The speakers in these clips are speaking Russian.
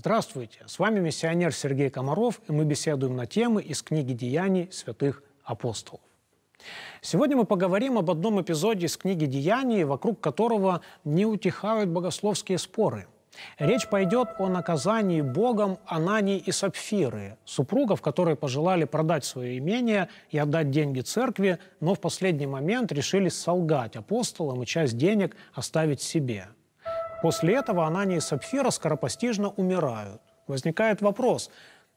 Здравствуйте! С вами миссионер Сергей Комаров, и мы беседуем на темы из книги «Деяний святых апостолов». Сегодня мы поговорим об одном эпизоде из книги «Деяний», вокруг которого не утихают богословские споры. Речь пойдет о наказании Богом Анании и Сапфиры, супругов, которые пожелали продать свое имение и отдать деньги церкви, но в последний момент решили солгать апостолам и часть денег оставить себе – После этого Анания и Сапфира скоропостижно умирают. Возникает вопрос,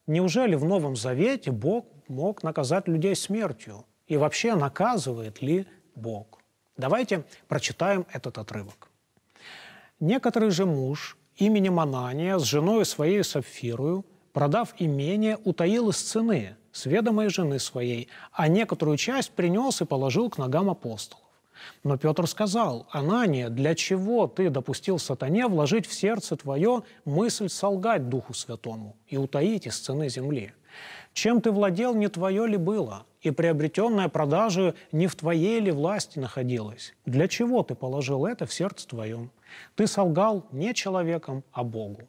неужели в Новом Завете Бог мог наказать людей смертью? И вообще наказывает ли Бог? Давайте прочитаем этот отрывок. «Некоторый же муж именем Анания с женой своей Сапфирою, продав имение, утаил из цены, с жены своей, а некоторую часть принес и положил к ногам апостола. Но Петр сказал, «Анания, для чего ты допустил сатане вложить в сердце твое мысль солгать Духу Святому и утаить из цены земли? Чем ты владел, не твое ли было, и приобретенная продажа не в твоей ли власти находилась? Для чего ты положил это в сердце твоем? Ты солгал не человеком, а Богу».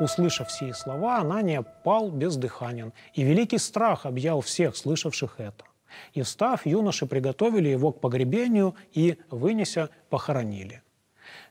Услышав все слова, Анания пал бездыханен, и великий страх объял всех, слышавших это. И став, юноши приготовили его к погребению и, вынеся, похоронили.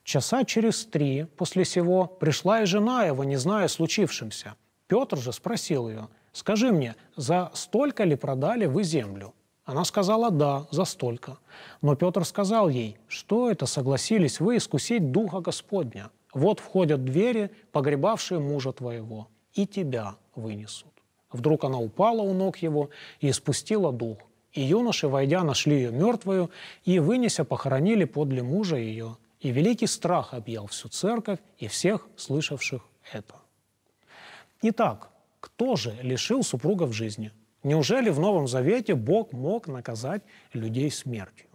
Часа через три после сего пришла и жена его, не зная случившимся. Петр же спросил ее, «Скажи мне, за столько ли продали вы землю?» Она сказала «да, за столько». Но Петр сказал ей, «Что это согласились вы искусить Духа Господня? Вот входят двери, погребавшие мужа твоего, и тебя вынесут». Вдруг она упала у ног его и испустила дух – и юноши, войдя, нашли ее мертвую, и, вынеся, похоронили подле мужа ее. И великий страх объял всю церковь и всех, слышавших это. Итак, кто же лишил супругов жизни? Неужели в Новом Завете Бог мог наказать людей смертью?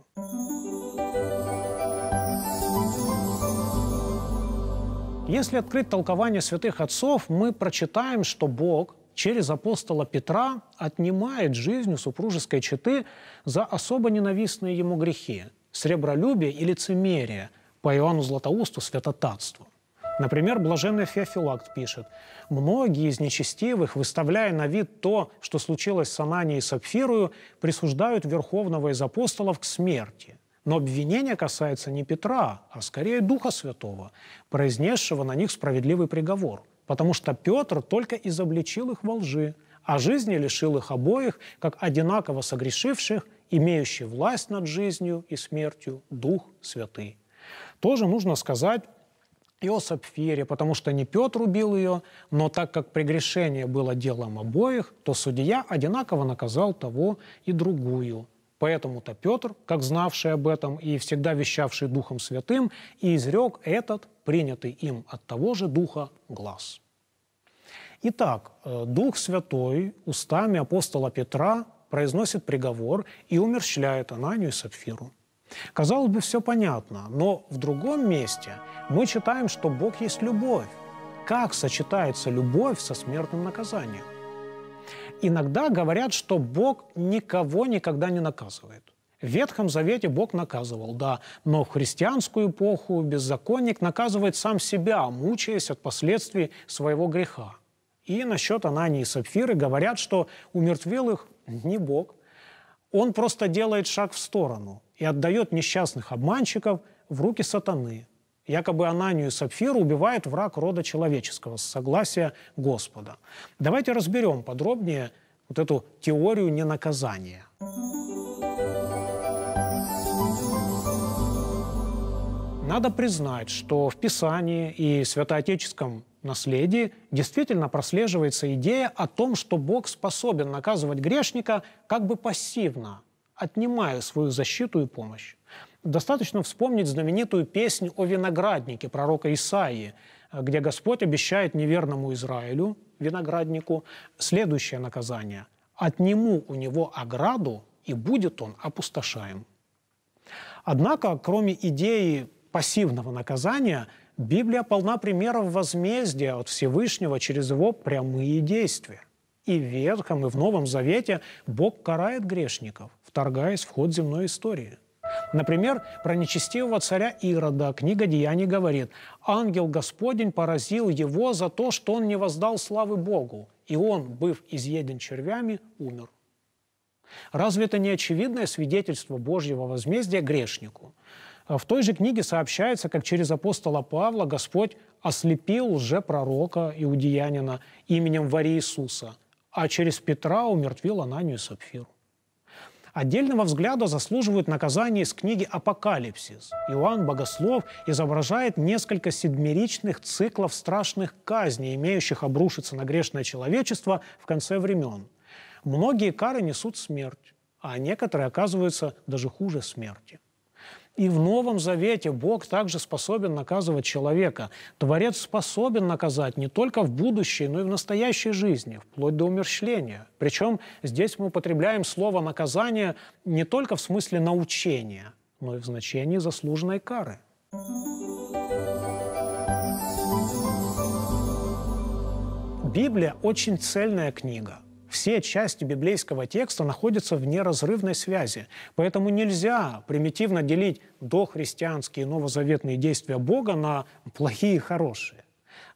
Если открыть толкование святых отцов, мы прочитаем, что Бог через апостола Петра отнимает жизнь у супружеской четы за особо ненавистные ему грехи – сребролюбие и лицемерие по Иоанну Златоусту святотатству. Например, блаженный Феофилакт пишет, «Многие из нечестивых, выставляя на вид то, что случилось с Ананией и Сапфирою, присуждают верховного из апостолов к смерти. Но обвинение касается не Петра, а скорее Духа Святого, произнесшего на них справедливый приговор потому что Петр только изобличил их во лжи, а жизни лишил их обоих, как одинаково согрешивших, имеющий власть над жизнью и смертью Дух Святый. Тоже нужно сказать и о Фере, потому что не Петр убил ее, но так как прегрешение было делом обоих, то судья одинаково наказал того и другую. Поэтому-то Петр, как знавший об этом и всегда вещавший Духом Святым, и изрек этот, принятый им от того же Духа, глаз. Итак, э, Дух Святой устами апостола Петра произносит приговор и умерщвляет Ананию и Сапфиру. Казалось бы, все понятно, но в другом месте мы читаем, что Бог есть любовь. Как сочетается любовь со смертным наказанием? иногда говорят, что Бог никого никогда не наказывает. В Ветхом Завете Бог наказывал, да, но в христианскую эпоху беззаконник наказывает сам себя, мучаясь от последствий своего греха. И насчет Анании и Сапфиры говорят, что умертвил их не Бог. Он просто делает шаг в сторону и отдает несчастных обманщиков в руки сатаны, Якобы Ананию Сапфиру убивает враг рода человеческого с согласия Господа. Давайте разберем подробнее вот эту теорию ненаказания. Надо признать, что в Писании и святоотеческом наследии действительно прослеживается идея о том, что Бог способен наказывать грешника как бы пассивно, отнимая свою защиту и помощь. Достаточно вспомнить знаменитую песню о винограднике пророка Исаии, где Господь обещает неверному Израилю, винограднику, следующее наказание. «Отниму у него ограду, и будет он опустошаем». Однако, кроме идеи пассивного наказания, Библия полна примеров возмездия от Всевышнего через его прямые действия. И в Ветхом, и в Новом Завете Бог карает грешников, вторгаясь в ход земной истории – Например, про нечестивого царя Ирода книга Деяний говорит, «Ангел Господень поразил его за то, что он не воздал славы Богу, и он, быв изъеден червями, умер». Разве это не очевидное свидетельство Божьего возмездия грешнику? В той же книге сообщается, как через апостола Павла Господь ослепил лжепророка иудеянина именем Вари Иисуса, а через Петра умертвил Ананию и Сапфиру. Отдельного взгляда заслуживают наказания из книги «Апокалипсис». Иоанн Богослов изображает несколько седмеричных циклов страшных казней, имеющих обрушиться на грешное человечество в конце времен. Многие кары несут смерть, а некоторые оказываются даже хуже смерти – и в Новом Завете Бог также способен наказывать человека. Творец способен наказать не только в будущей, но и в настоящей жизни, вплоть до умерщвления. Причем здесь мы употребляем слово «наказание» не только в смысле научения, но и в значении заслуженной кары. Библия очень цельная книга – все части библейского текста находятся в неразрывной связи. Поэтому нельзя примитивно делить дохристианские новозаветные действия Бога на плохие и хорошие.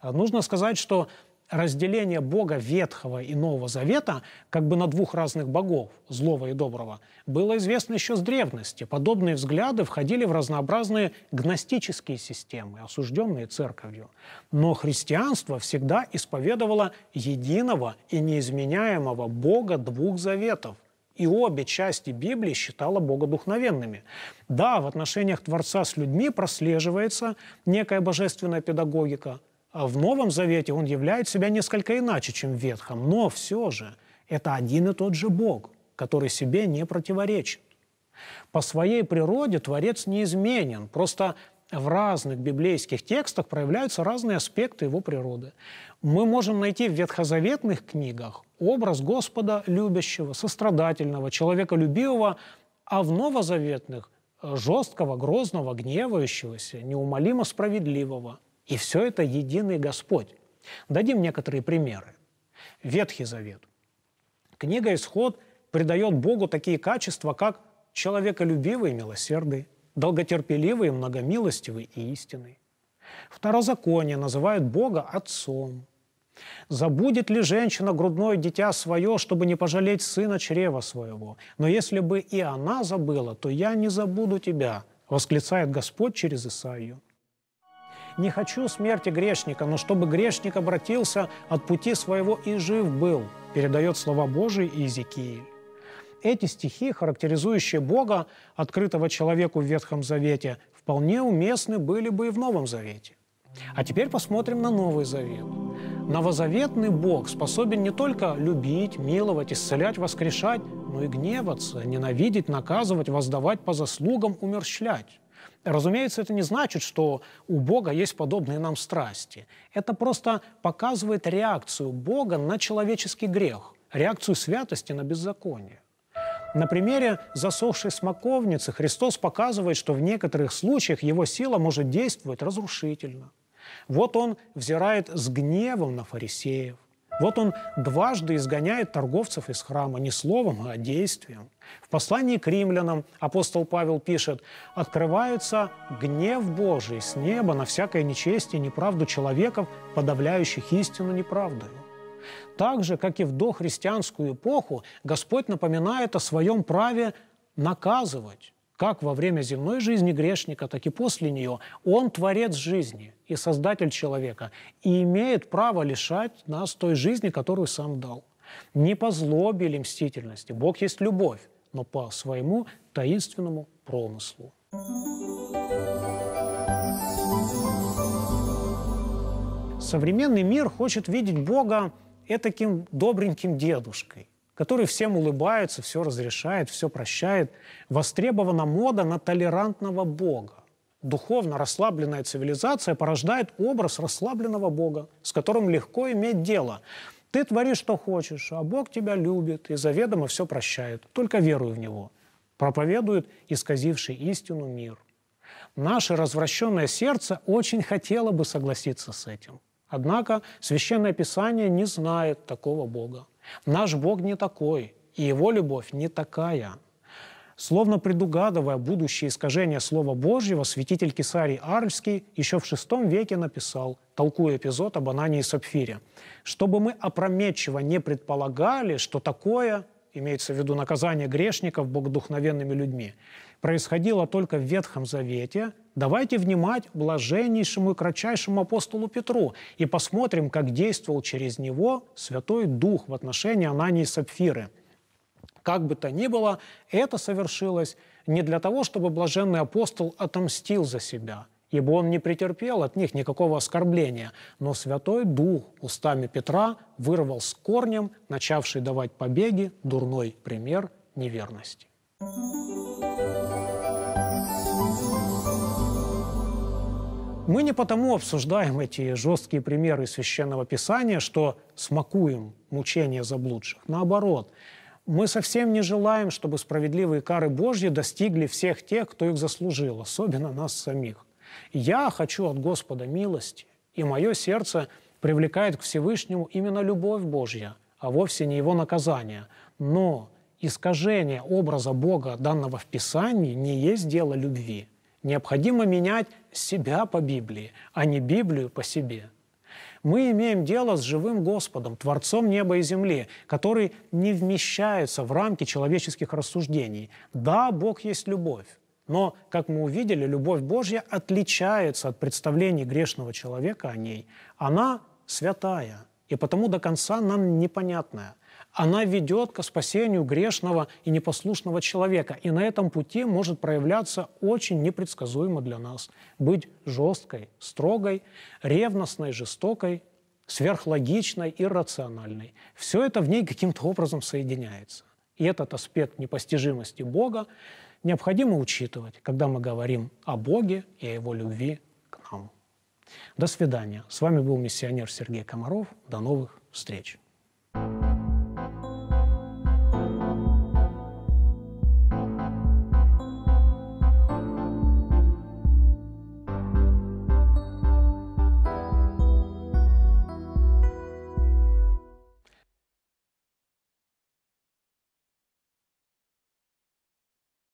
Нужно сказать, что разделение Бога Ветхого и Нового Завета как бы на двух разных богов, злого и доброго, было известно еще с древности. Подобные взгляды входили в разнообразные гностические системы, осужденные церковью. Но христианство всегда исповедовало единого и неизменяемого Бога двух заветов, и обе части Библии считала богодухновенными. Да, в отношениях Творца с людьми прослеживается некая божественная педагогика – а в Новом Завете он являет себя несколько иначе, чем в Ветхом, но все же это один и тот же Бог, который себе не противоречит. По своей природе Творец неизменен, просто в разных библейских текстах проявляются разные аспекты его природы. Мы можем найти в ветхозаветных книгах образ Господа любящего, сострадательного, человеколюбивого, а в новозаветных – жесткого, грозного, гневающегося, неумолимо справедливого. И все это единый Господь. Дадим некоторые примеры. Ветхий Завет. Книга «Исход» придает Богу такие качества, как человеколюбивый и милосердный, долготерпеливый и многомилостивый и истинный. Второзаконие называют Бога Отцом. «Забудет ли женщина грудное дитя свое, чтобы не пожалеть сына чрева своего? Но если бы и она забыла, то я не забуду тебя», восклицает Господь через Исаию не хочу смерти грешника, но чтобы грешник обратился от пути своего и жив был», передает слова Божии Иезекииль. Эти стихи, характеризующие Бога, открытого человеку в Ветхом Завете, вполне уместны были бы и в Новом Завете. А теперь посмотрим на Новый Завет. Новозаветный Бог способен не только любить, миловать, исцелять, воскрешать, но и гневаться, ненавидеть, наказывать, воздавать по заслугам, умерщвлять. Разумеется, это не значит, что у Бога есть подобные нам страсти. Это просто показывает реакцию Бога на человеческий грех, реакцию святости на беззаконие. На примере засохшей смоковницы Христос показывает, что в некоторых случаях его сила может действовать разрушительно. Вот он взирает с гневом на фарисеев. Вот он дважды изгоняет торговцев из храма не словом, а действием. В послании к римлянам апостол Павел пишет «Открывается гнев Божий с неба на всякое нечестие и неправду человеков, подавляющих истину неправдою». Так же, как и в дохристианскую эпоху, Господь напоминает о своем праве наказывать как во время земной жизни грешника, так и после нее. Он творец жизни и создатель человека, и имеет право лишать нас той жизни, которую сам дал. Не по злобе или мстительности. Бог есть любовь, но по своему таинственному промыслу. Современный мир хочет видеть Бога этаким добреньким дедушкой, который всем улыбается, все разрешает, все прощает. Востребована мода на толерантного Бога. Духовно расслабленная цивилизация порождает образ расслабленного Бога, с которым легко иметь дело. Ты твори, что хочешь, а Бог тебя любит и заведомо все прощает. Только веруй в Него. Проповедует исказивший истину мир. Наше развращенное сердце очень хотело бы согласиться с этим – Однако Священное Писание не знает такого Бога. Наш Бог не такой, и его любовь не такая. Словно предугадывая будущее искажение Слова Божьего, святитель Кесарий Арльский еще в VI веке написал, толкуя эпизод об Анании и Сапфире, «Чтобы мы опрометчиво не предполагали, что такое имеется в виду наказание грешников богодухновенными людьми, происходило только в Ветхом Завете, давайте внимать блаженнейшему и кратчайшему апостолу Петру и посмотрим, как действовал через него Святой Дух в отношении Анании и Сапфиры. Как бы то ни было, это совершилось не для того, чтобы блаженный апостол отомстил за себя – ибо он не претерпел от них никакого оскорбления, но Святой Дух устами Петра вырвал с корнем, начавший давать побеги, дурной пример неверности. Мы не потому обсуждаем эти жесткие примеры священного писания, что смакуем мучения заблудших. Наоборот, мы совсем не желаем, чтобы справедливые кары Божьи достигли всех тех, кто их заслужил, особенно нас самих. Я хочу от Господа милости, и мое сердце привлекает к Всевышнему именно любовь Божья, а вовсе не его наказание. Но искажение образа Бога, данного в Писании, не есть дело любви. Необходимо менять себя по Библии, а не Библию по себе. Мы имеем дело с живым Господом, Творцом неба и земли, который не вмещается в рамки человеческих рассуждений. Да, Бог есть любовь, но, как мы увидели, любовь Божья отличается от представлений грешного человека о ней. Она святая, и потому до конца нам непонятная. Она ведет к спасению грешного и непослушного человека, и на этом пути может проявляться очень непредсказуемо для нас. Быть жесткой, строгой, ревностной, жестокой, сверхлогичной, и рациональной. Все это в ней каким-то образом соединяется. И этот аспект непостижимости Бога необходимо учитывать, когда мы говорим о Боге и о Его любви к нам. До свидания. С вами был миссионер Сергей Комаров. До новых встреч.